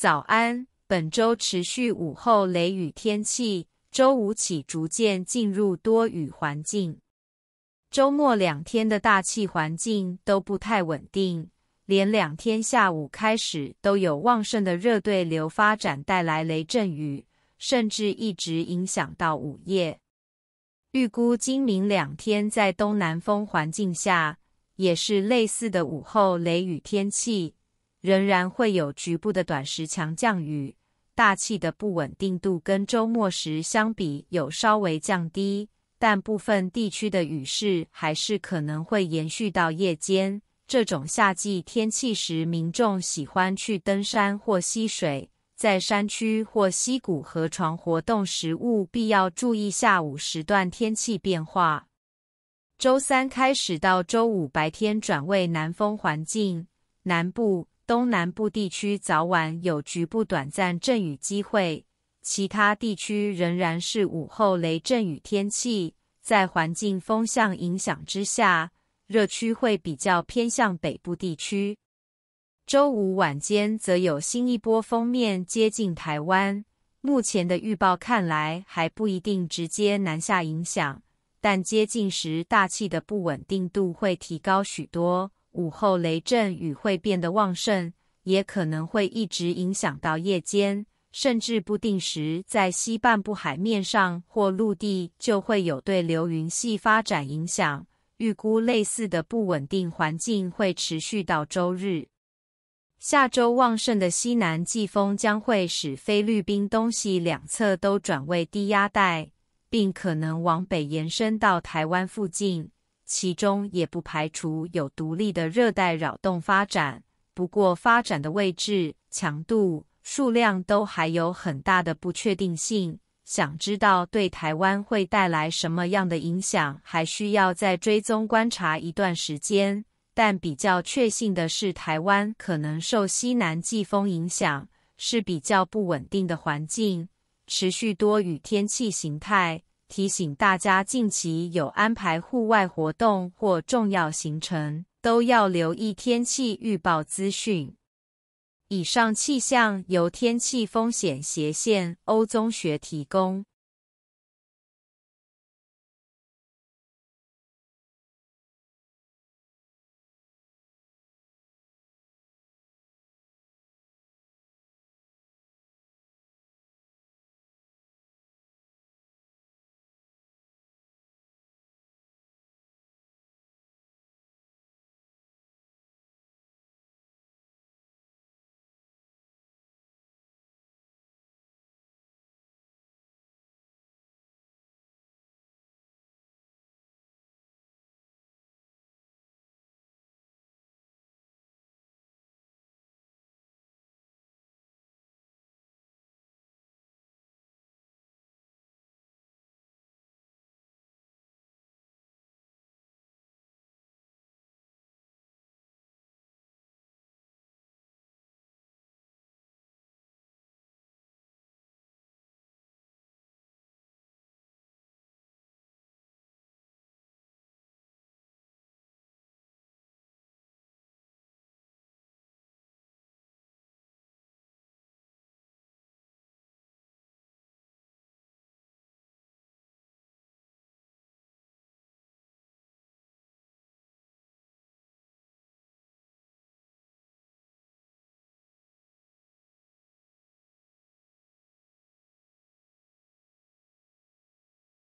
早安，本周持续午后雷雨天气，周五起逐渐进入多雨环境。周末两天的大气环境都不太稳定，连两天下午开始都有旺盛的热对流发展，带来雷阵雨，甚至一直影响到午夜。预估今明两天在东南风环境下，也是类似的午后雷雨天气。仍然会有局部的短时强降雨，大气的不稳定度跟周末时相比有稍微降低，但部分地区的雨势还是可能会延续到夜间。这种夏季天气时，民众喜欢去登山或溪水，在山区或溪谷河床活动时，务必要注意下午时段天气变化。周三开始到周五白天转为南风环境，南部。东南部地区早晚有局部短暂阵雨机会，其他地区仍然是午后雷阵雨天气。在环境风向影响之下，热区会比较偏向北部地区。周五晚间则有新一波封面接近台湾，目前的预报看来还不一定直接南下影响，但接近时大气的不稳定度会提高许多。午后雷阵雨会变得旺盛，也可能会一直影响到夜间，甚至不定时在西半部海面上或陆地就会有对流云系发展影响。预估类似的不稳定环境会持续到周日。下周旺盛的西南季风将会使菲律宾东西两侧都转为低压带，并可能往北延伸到台湾附近。其中也不排除有独立的热带扰动发展，不过发展的位置、强度、数量都还有很大的不确定性。想知道对台湾会带来什么样的影响，还需要再追踪观察一段时间。但比较确信的是，台湾可能受西南季风影响，是比较不稳定的环境，持续多雨天气形态。提醒大家，近期有安排户外活动或重要行程，都要留意天气预报资讯。以上气象由天气风险斜线欧宗学提供。